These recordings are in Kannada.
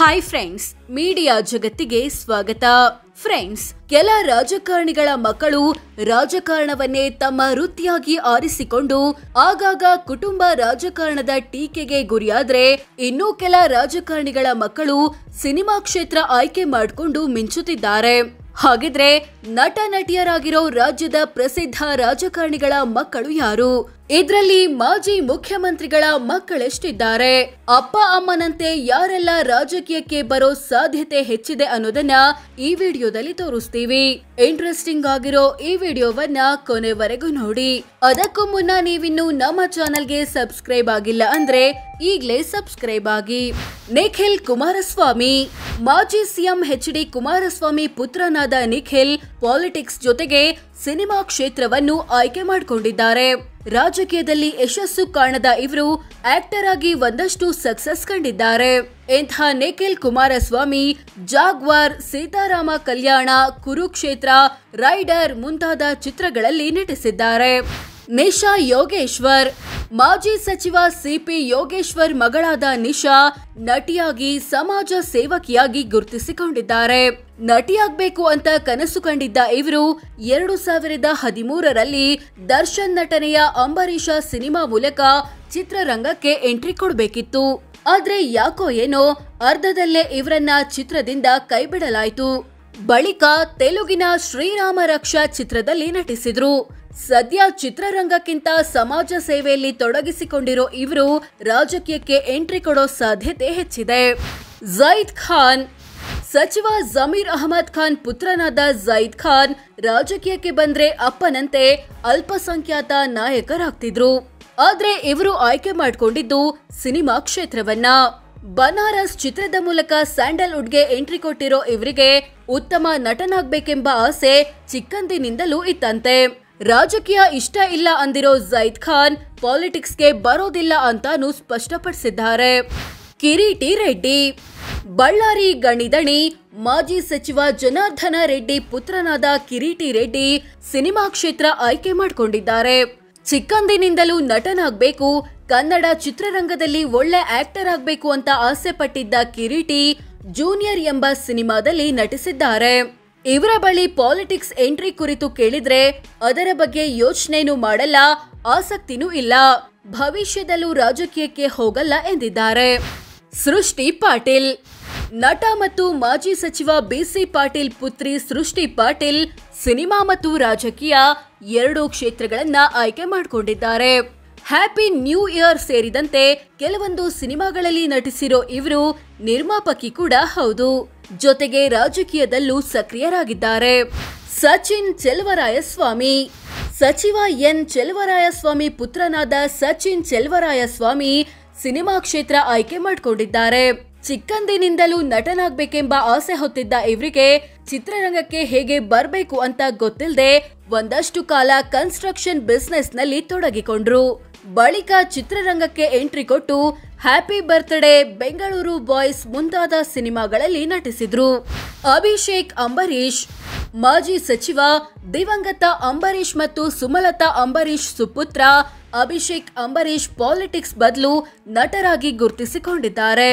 ಹಾಯ್ ಫ್ರೆಂಡ್ಸ್ ಮೀಡಿಯಾ ಜಗತ್ತಿಗೆ ಸ್ವಾಗತ ಫ್ರೆಂಡ್ಸ್ ಕೆಲ ರಾಜಕಾರಣಿಗಳ ಮಕ್ಕಳು ರಾಜಕಾರಣವನ್ನೇ ತಮ್ಮ ವೃತ್ತಿಯಾಗಿ ಆರಿಸಿಕೊಂಡು ಆಗಾಗ ಕುಟುಂಬ ರಾಜಕಾರಣದ ಟೀಕೆಗೆ ಗುರಿಯಾದ್ರೆ ಇನ್ನೂ ಕೆಲ ರಾಜಕಾರಣಿಗಳ ಮಕ್ಕಳು ಸಿನಿಮಾ ಕ್ಷೇತ್ರ ಆಯ್ಕೆ ಮಾಡಿಕೊಂಡು ಮಿಂಚುತ್ತಿದ್ದಾರೆ ಹಾಗಿದ್ರೆ ನಟ ನಟಿಯರಾಗಿರೋ ರಾಜ್ಯದ ಪ್ರಸಿದ್ಧ ರಾಜಕಾರಣಿಗಳ ಮಕ್ಕಳು ಯಾರು ಇದರಲ್ಲಿ ಮಾಜಿ ಮುಖ್ಯಮಂತ್ರಿಗಳ ಮಕ್ಕಳೆಷ್ಟಿದ್ದಾರೆ ಅಪ್ಪ ಅಮ್ಮನಂತೆ ಯಾರೆಲ್ಲ ರಾಜಕೀಯಕ್ಕೆ ಬರೋ ಸಾಧ್ಯತೆ ಹೆಚ್ಚಿದೆ ಅನ್ನೋದನ್ನ ಈ ವಿಡಿಯೋದಲ್ಲಿ ತೋರಿಸ್ತೀವಿ ಇಂಟ್ರೆಸ್ಟಿಂಗ್ ಆಗಿರೋ ಈ ವಿಡಿಯೋವನ್ನ ಕೊನೆವರೆಗೂ ನೋಡಿ ಅದಕ್ಕೂ ಮುನ್ನ ನೀವಿನ್ನು ನಮ್ಮ ಚಾನೆಲ್ಗೆ ಸಬ್ಸ್ಕ್ರೈಬ್ ಆಗಿಲ್ಲ ಅಂದ್ರೆ ಈಗಲೇ ಸಬ್ಸ್ಕ್ರೈಬ್ ಆಗಿ ನಿಖಿಲ್ ಕುಮಾರಸ್ವಾಮಿ ಮಾಜಿ ಸಿಎಂ ಹೆಚ್ ಡಿ ಕುಮಾರಸ್ವಾಮಿ ಪುತ್ರನಾದ ನಿಖಿಲ್ ಪಾಲಿಟಿಕ್ಸ್ ಜೊತೆಗೆ ಸಿನಿಮಾ ಕ್ಷೇತ್ರವನ್ನು ಆಯ್ಕೆ ಮಾಡಿಕೊಂಡಿದ್ದಾರೆ ರಾಜಕೀಯದಲ್ಲಿ ಯಶಸ್ಸು ಕಾಣದ ಇವರು ಆಕ್ಟರ್ ಆಗಿ ಒಂದಷ್ಟು ಸಕ್ಸಸ್ ಕಂಡಿದ್ದಾರೆ ಇಂತಹ ನಿಖಿಲ್ ಕುಮಾರಸ್ವಾಮಿ ಜಾಗ್ವಾರ್ ಸೀತಾರಾಮ ಕಲ್ಯಾಣ ಕುರುಕ್ಷೇತ್ರ ರೈಡರ್ ಮುಂತಾದ ಚಿತ್ರಗಳಲ್ಲಿ ನಟಿಸಿದ್ದಾರೆ ನಿಶಾ ಯೋಗೇಶ್ವರ್ ಮಾಜಿ ಸಚಿವ ಸಿಪಿ ಯೋಗೇಶ್ವರ್ ಮಗಳಾದ ನಿಶಾ ನಟಿಯಾಗಿ ಸಮಾಜ ಸೇವಕಿಯಾಗಿ ಗುರುತಿಸಿಕೊಂಡಿದ್ದಾರೆ ನಟಿಯಾಗಬೇಕು ಅಂತ ಕನಸು ಕಂಡಿದ್ದ ಇವರು ಎರಡು ಸಾವಿರದ ಹದಿಮೂರರಲ್ಲಿ ದರ್ಶನ್ ನಟನೆಯ ಅಂಬರೀಷ ಸಿನಿಮಾ ಮೂಲಕ ಚಿತ್ರರಂಗಕ್ಕೆ ಎಂಟ್ರಿ ಕೊಡಬೇಕಿತ್ತು ಆದ್ರೆ ಯಾಕೋ ಏನೋ ಅರ್ಧದಲ್ಲೇ ಇವರನ್ನ ಚಿತ್ರದಿಂದ ಕೈಬಿಡಲಾಯಿತು ಬಳಿಕ ತೆಲುಗಿನ ಶ್ರೀರಾಮ ರಕ್ಷಾ ಚಿತ್ರದಲ್ಲಿ ನಟಿಸಿದ್ರು ಸದ್ಯ ಚಿತ್ರರಂಗಕ್ಕಿಂತ ಸಮಾಜ ಸೇವೆಯಲ್ಲಿ ತೊಡಗಿಸಿಕೊಂಡಿರೋ ಇವರು ರಾಜಕೀಯಕ್ಕೆ ಎಂಟ್ರಿ ಕೊಡೋ ಸಾಧ್ಯತೆ ಹೆಚ್ಚಿದೆ ಜೈದ್ ಖಾನ್ ಸಚಿವ ಜಮೀರ್ ಅಹಮದ್ ಖಾನ್ ಪುತ್ರನಾದ ಜೈದ್ ಖಾನ್ ರಾಜಕೀಯಕ್ಕೆ ಬಂದ್ರೆ ಅಪ್ಪನಂತೆ ಅಲ್ಪಸಂಖ್ಯಾತ ನಾಯಕರಾಗ್ತಿದ್ರು ಆದ್ರೆ ಇವರು ಆಯ್ಕೆ ಮಾಡಿಕೊಂಡಿದ್ದು ಸಿನಿಮಾ ಕ್ಷೇತ್ರವನ್ನ ಬನಾರಸ್ ಚಿತ್ರದ ಮೂಲಕ ಸ್ಯಾಂಡಲ್ವುಡ್ಗೆ ಎಂಟ್ರಿ ಕೊಟ್ಟಿರೋ ಇವರಿಗೆ ಉತ್ತಮ ನಟನಾಗ್ಬೇಕೆಂಬ ಆಸೆ ಚಿಕ್ಕಂದಿನಿಂದಲೂ ಇತ್ತಂತೆ ರಾಜಕೀಯ ಇಷ್ಟ ಇಲ್ಲ ಅಂದಿರೋ ಜೈದ್ ಖಾನ್ ಪಾಲಿಟಿಕ್ಸ್ಗೆ ಬರೋದಿಲ್ಲ ಅಂತಾನು ಸ್ಪಷ್ಟಪಡಿಸಿದ್ದಾರೆ ಕಿರೀಟಿ ರೆಡ್ಡಿ ಬಳ್ಳಾರಿ ಗಣಿದಣಿ ಮಾಜಿ ಸಚಿವ ಜನಾರ್ದನ ರೆಡ್ಡಿ ಪುತ್ರನಾದ ಕಿರೀಟಿ ರೆಡ್ಡಿ ಸಿನಿಮಾ ಕ್ಷೇತ್ರ ಆಯ್ಕೆ ಮಾಡಿಕೊಂಡಿದ್ದಾರೆ ಚಿಕ್ಕಂದಿನಿಂದಲೂ ನಟನಾಗಬೇಕು ಕನ್ನಡ ಚಿತ್ರರಂಗದಲ್ಲಿ ಒಳ್ಳೆ ಆಕ್ಟರ್ ಆಗಬೇಕು ಅಂತ ಆಸೆ ಪಟ್ಟಿದ್ದ ಕಿರೀಟಿ ಜೂನಿಯರ್ ಎಂಬ ಸಿನಿಮಾದಲ್ಲಿ ನಟಿಸಿದ್ದಾರೆ ಇವರ ಬಳಿ ಪಾಲಿಟಿಕ್ಸ್ ಎಂಟ್ರಿ ಕುರಿತು ಕೇಳಿದ್ರೆ ಅದರ ಬಗ್ಗೆ ಯೋಚನೆನೂ ಮಾಡಲ್ಲ ಆಸಕ್ತಿನೂ ಇಲ್ಲ ಭವಿಷ್ಯದಲ್ಲೂ ರಾಜಕೀಯಕ್ಕೆ ಹೋಗಲ್ಲ ಎಂದಿದ್ದಾರೆ ಸೃಷ್ಟಿ ಪಾಟೀಲ್ ನಟ ಮತ್ತು ಮಾಜಿ ಸಚಿವ ಬಿಸಿ ಪಾಟೀಲ್ ಪುತ್ರಿ ಸೃಷ್ಟಿ ಪಾಟೀಲ್ ಸಿನಿಮಾ ಮತ್ತು ರಾಜಕೀಯ ಎರಡೂ ಕ್ಷೇತ್ರಗಳನ್ನ ಆಯ್ಕೆ ಮಾಡಿಕೊಂಡಿದ್ದಾರೆ ಹ್ಯಾಪಿ ನ್ಯೂ ಇಯರ್ ಸೇರಿದಂತೆ ಕೆಲವೊಂದು ಸಿನಿಮಾಗಳಲ್ಲಿ ನಟಿಸಿರೋ ಇವರು ನಿರ್ಮಾಪಕಿ ಕೂಡ ಹೌದು ಜೊತೆಗೆ ರಾಜಕೀಯದಲ್ಲೂ ಸಕ್ರಿಯರಾಗಿದ್ದಾರೆ ಸಚಿನ್ ಚೆಲ್ವರಾಯಸ್ವಾಮಿ ಸಚಿವ ಎನ್ ಚೆಲ್ವರಾಯಸ್ವಾಮಿ ಪುತ್ರನಾದ ಸಚಿನ್ ಚೆಲ್ವರಾಯಸ್ವಾಮಿ ಸಿನಿಮಾ ಕ್ಷೇತ್ರ ಆಯ್ಕೆ ಮಾಡಿಕೊಂಡಿದ್ದಾರೆ ಚಿಕ್ಕಂದಿನಿಂದಲೂ ನಟನಾಗಬೇಕೆಂಬ ಆಸೆ ಹೊತ್ತಿದ್ದ ಇವರಿಗೆ ಚಿತ್ರರಂಗಕ್ಕೆ ಹೇಗೆ ಬರಬೇಕು ಅಂತ ಗೊತ್ತಿಲ್ಲದೆ ಒಂದಷ್ಟು ಕಾಲ ಕನ್ಸ್ಟ್ರಕ್ಷನ್ ಬಿಸ್ನೆಸ್ ನಲ್ಲಿ ತೊಡಗಿಕೊಂಡ್ರು ಬಳಿಕ ಚಿತ್ರರಂಗಕ್ಕೆ ಎಂಟ್ರಿ ಕೊಟ್ಟು ಹ್ಯಾಪಿ ಬರ್ತ್ಡೇ ಬೆಂಗಳೂರು ಬಾಯ್ಸ್ ಮುಂತಾದ ಸಿನಿಮಾಗಳಲ್ಲಿ ನಟಿಸಿದ್ರು ಅಭಿಷೇಕ್ ಅಂಬರೀಷ್ ಮಾಜಿ ಸಚಿವ ದಿವಂಗತ ಅಂಬರೀಷ್ ಮತ್ತು ಸುಮಲತಾ ಅಂಬರೀಷ್ ಸುಪುತ್ರ ಅಭಿಷೇಕ್ ಅಂಬರೀಷ್ ಪಾಲಿಟಿಕ್ಸ್ ಬದಲು ನಟರಾಗಿ ಗುರುತಿಸಿಕೊಂಡಿದ್ದಾರೆ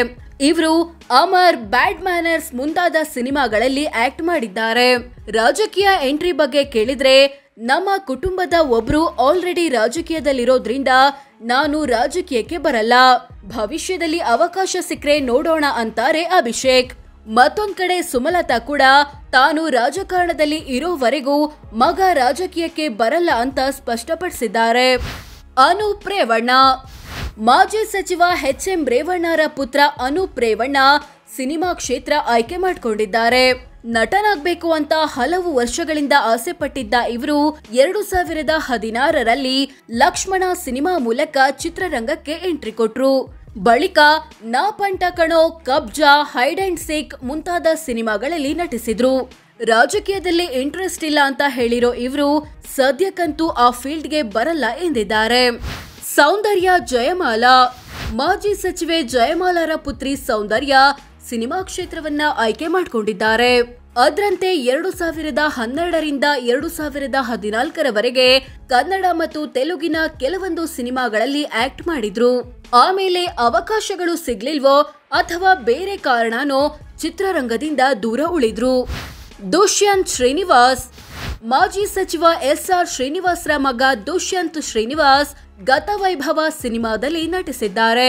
ಇವರು ಅಮರ್ ಬ್ಯಾಡ್ ಮ್ಯಾನರ್ಸ್ ಮುಂತಾದ ಸಿನಿಮಾಗಳಲ್ಲಿ ಆಕ್ಟ್ ಮಾಡಿದ್ದಾರೆ ರಾಜಕೀಯ ಎಂಟ್ರಿ ಬಗ್ಗೆ ಕೇಳಿದ್ರೆ ನಮ್ಮ ಕುಟುಂಬದ ಒಬ್ರು ಆಲ್ರೆಡಿ ರಾಜಕೀಯದಲ್ಲಿರೋದ್ರಿಂದ ನಾನು ರಾಜಕೀಯಕ್ಕೆ ಬರಲ್ಲ ಭವಿಷ್ಯದಲ್ಲಿ ಅವಕಾಶ ಸಿಕ್ಕರೆ ನೋಡೋಣ ಅಂತಾರೆ ಅಭಿಷೇಕ್ ಮತ್ತೊಂದ್ ಕಡೆ ಸುಮಲತಾ ಕೂಡ ತಾನು ರಾಜಕಾರಣದಲ್ಲಿ ಇರೋವರೆಗೂ ಮಗ ರಾಜಕೀಯಕ್ಕೆ ಬರಲ್ಲ ಅಂತ ಸ್ಪಷ್ಟಪಡಿಸಿದ್ದಾರೆ ಅನೂಪ್ ರೇವಣ್ಣ ಮಾಜಿ ಸಚಿವ ಎಚ್ ಎಂ ರೇವಣ್ಣರ ಪುತ್ರ ಅನೂಪ್ ರೇವಣ್ಣ ಸಿನಿಮಾ ಕ್ಷೇತ್ರ ಆಯ್ಕೆ ಮಾಡಿಕೊಂಡಿದ್ದಾರೆ ನಟನಾಗಬೇಕು ಅಂತ ಹಲವು ವರ್ಷಗಳಿಂದ ಆಸೆ ಪಟ್ಟಿದ್ದ ಇವರು ಎರಡು ಸಾವಿರದ ಹದಿನಾರರಲ್ಲಿ ಲಕ್ಷ್ಮಣ ಸಿನಿಮಾ ಮೂಲಕ ಚಿತ್ರರಂಗಕ್ಕೆ ಎಂಟ್ರಿ ಕೊಟ್ರು ಬಳಿಕ ನಾ ಪಂಟ ಕಣೋ ಕಬ್ಜಾ ಹೈಡ್ ಅಂಡ್ ಸೇಕ್ ಮುಂತಾದ ಸಿನಿಮಾಗಳಲ್ಲಿ ನಟಿಸಿದ್ರು ರಾಜಕೀಯದಲ್ಲಿ ಇಂಟ್ರೆಸ್ಟ್ ಇಲ್ಲ ಅಂತ ಹೇಳಿರೋ ಇವರು ಸದ್ಯಕ್ಕಂತೂ ಆ ಫೀಲ್ಡ್ಗೆ ಬರಲ್ಲ ಎಂದಿದ್ದಾರೆ ಸೌಂದರ್ಯ ಜಯಮಾಲಾ ಮಾಜಿ ಸಚಿವೆ ಜಯಮಾಲಾರ ಪುತ್ರಿ ಸೌಂದರ್ಯ ಸಿನಿಮಾ ಕ್ಷೇತ್ರವನ್ನ ಆಯ್ಕೆ ಮಾಡಿಕೊಂಡಿದ್ದಾರೆ ಅದರಂತೆ ಎರಡು ಸಾವಿರದ ಹನ್ನೆರಡರಿಂದ ಎರಡು ಸಾವಿರದ ಹದಿನಾಲ್ಕರವರೆಗೆ ಕನ್ನಡ ಮತ್ತು ತೆಲುಗಿನ ಕೆಲವೊಂದು ಸಿನಿಮಾಗಳಲ್ಲಿ ಆಕ್ಟ್ ಮಾಡಿದ್ರು ಆಮೇಲೆ ಅವಕಾಶಗಳು ಸಿಗ್ಲಿಲ್ವೋ ಅಥವಾ ಬೇರೆ ಕಾರಣನೋ ಚಿತ್ರರಂಗದಿಂದ ದೂರ ಉಳಿದ್ರು ದುಷ್ಯಂತ್ ಶ್ರೀನಿವಾಸ್ ಮಾಜಿ ಸಚಿವ ಎಸ್ಆರ್ ಶ್ರೀನಿವಾಸರ ಮಗ ದುಷ್ಯಂತ್ ಶ್ರೀನಿವಾಸ್ ಗತವೈಭವ ಸಿನಿಮಾದಲ್ಲಿ ನಟಿಸಿದ್ದಾರೆ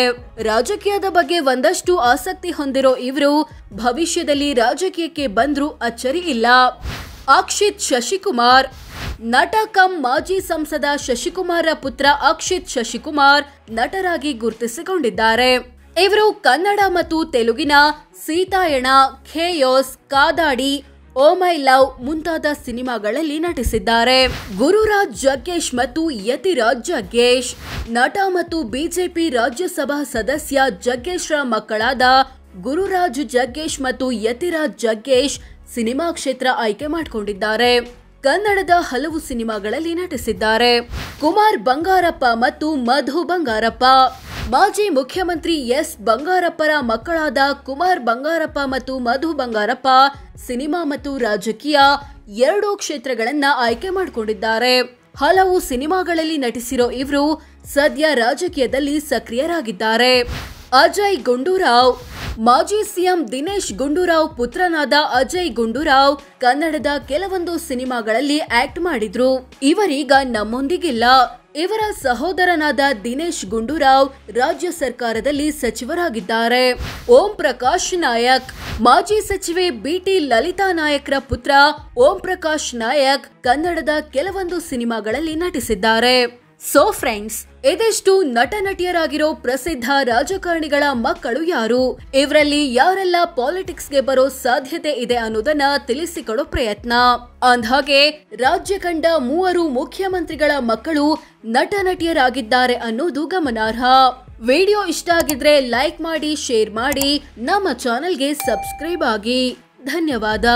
ರಾಜಕೀಯದ ಬಗ್ಗೆ ಒಂದಷ್ಟು ಆಸಕ್ತಿ ಹೊಂದಿರೋ ಇವರು ಭವಿಷ್ಯದಲ್ಲಿ ರಾಜಕೀಯಕ್ಕೆ ಬಂದ್ರೂ ಅಚ್ಚರಿ ಇಲ್ಲ ಅಕ್ಷಿತ್ ಶಶಿಕುಮಾರ್ ನಟ ಕಂ ಮಾಜಿ ಸಂಸದ ಶಶಿಕುಮಾರ ಪುತ್ರ ಅಕ್ಷಿತ್ ಶಶಿಕುಮಾರ್ ನಟರಾಗಿ ಗುರುತಿಸಿಕೊಂಡಿದ್ದಾರೆ ಇವರು ಕನ್ನಡ ಮತ್ತು ತೆಲುಗಿನ ಸೀತಾಯಣ ಖೇಯೋಸ್ ಕಾದಾಡಿ ಓ ಮೈ ಲವ್ ಮುಂತಾದ ಸಿನಿಮಾಗಳಲ್ಲಿ ನಟಿಸಿದ್ದಾರೆ ಗುರುರಾಜ್ ಜಗ್ಗೇಶ್ ಮತ್ತು ಯತಿರಾಜ್ ಜಗ್ಗೇಶ್ ನಟ ಮತ್ತು ಬಿಜೆಪಿ ರಾಜ್ಯಸಭಾ ಸದಸ್ಯ ಜಗ್ಗೇಶ್ರ ಮಕ್ಕಳಾದ ಗುರುರಾಜ್ ಜಗ್ಗೇಶ್ ಮತ್ತು ಯತಿರಾಜ್ ಜಗ್ಗೇಶ್ ಸಿನಿಮಾ ಕ್ಷೇತ್ರ ಆಯ್ಕೆ ಮಾಡಿಕೊಂಡಿದ್ದಾರೆ ಕನ್ನಡದ ಹಲವು ಸಿನಿಮಾಗಳಲ್ಲಿ ನಟಿಸಿದ್ದಾರೆ ಕುಮಾರ್ ಬಂಗಾರಪ್ಪ ಮತ್ತು ಮಧು ಬಂಗಾರಪ್ಪ ಮಾಜಿ ಮುಖ್ಯಮಂತ್ರಿ ಎಸ್ ಬಂಗಾರಪ್ಪರ ಮಕ್ಕಳಾದ ಕುಮಾರ್ ಬಂಗಾರಪ್ಪ ಮತ್ತು ಮಧು ಬಂಗಾರಪ್ಪ ಸಿನಿಮಾ ಮತ್ತು ರಾಜಕೀಯ ಎರಡೂ ಕ್ಷೇತ್ರಗಳನ್ನ ಆಯ್ಕೆ ಮಾಡಿಕೊಂಡಿದ್ದಾರೆ ಹಲವು ಸಿನಿಮಾಗಳಲ್ಲಿ ನಟಿಸಿರೋ ಇವರು ಸದ್ಯ ರಾಜಕೀಯದಲ್ಲಿ ಸಕ್ರಿಯರಾಗಿದ್ದಾರೆ ಅಜಯ್ ಗುಂಡೂರಾವ್ ಮಾಜಿ ಸಿಎಂ ದಿನೇಶ್ ಗುಂಡೂರಾವ್ ಪುತ್ರನಾದ ಅಜಯ್ ಗುಂಡೂರಾವ್ ಕನ್ನಡದ ಕೆಲವೊಂದು ಸಿನಿಮಾಗಳಲ್ಲಿ ಆಕ್ಟ್ ಮಾಡಿದ್ರು ಇವರೀಗ ನಮ್ಮೊಂದಿಗಿಲ್ಲ ಇವರ ಸಹೋದರನಾದ ದಿನೇಶ್ ಗುಂಡೂರಾವ್ ರಾಜ್ಯ ಸರ್ಕಾರದಲ್ಲಿ ಸಚಿವರಾಗಿದ್ದಾರೆ ಓಂ ಪ್ರಕಾಶ್ ನಾಯಕ್ ಮಾಜಿ ಸಚಿವೆ ಬಿಟಿ ಲಲಿತಾ ನಾಯಕ್ರ ಪುತ್ರ ಓಂ ಪ್ರಕಾಶ್ ನಾಯಕ್ ಕನ್ನಡದ ಕೆಲವೊಂದು ಸಿನಿಮಾಗಳಲ್ಲಿ ನಟಿಸಿದ್ದಾರೆ ಸೋ ಫ್ರೆಂಡ್ಸ್ ಎದೆಷ್ಟು ನಟ ನಟಿಯರಾಗಿರೋ ಪ್ರಸಿದ್ಧ ರಾಜಕಾರಣಿಗಳ ಮಕ್ಕಳು ಯಾರು ಇವರಲ್ಲಿ ಯಾರೆಲ್ಲ ಪಾಲಿಟಿಕ್ಸ್ಗೆ ಗೆ ಬರೋ ಸಾಧ್ಯತೆ ಇದೆ ಅನ್ನೋದನ್ನ ತಿಳಿಸಿಕೊಡೋ ಪ್ರಯತ್ನ ಅಂದ್ಹಾಗೆ ರಾಜ್ಯ ಕಂಡ ಮೂವರು ಮುಖ್ಯಮಂತ್ರಿಗಳ ಮಕ್ಕಳು ನಟ ನಟಿಯರಾಗಿದ್ದಾರೆ ಅನ್ನೋದು ಗಮನಾರ್ಹ ವಿಡಿಯೋ ಇಷ್ಟ ಆಗಿದ್ರೆ ಲೈಕ್ ಮಾಡಿ ಶೇರ್ ಮಾಡಿ ನಮ್ಮ ಚಾನೆಲ್ಗೆ ಸಬ್ಸ್ಕ್ರೈಬ್ ಆಗಿ ಧನ್ಯವಾದ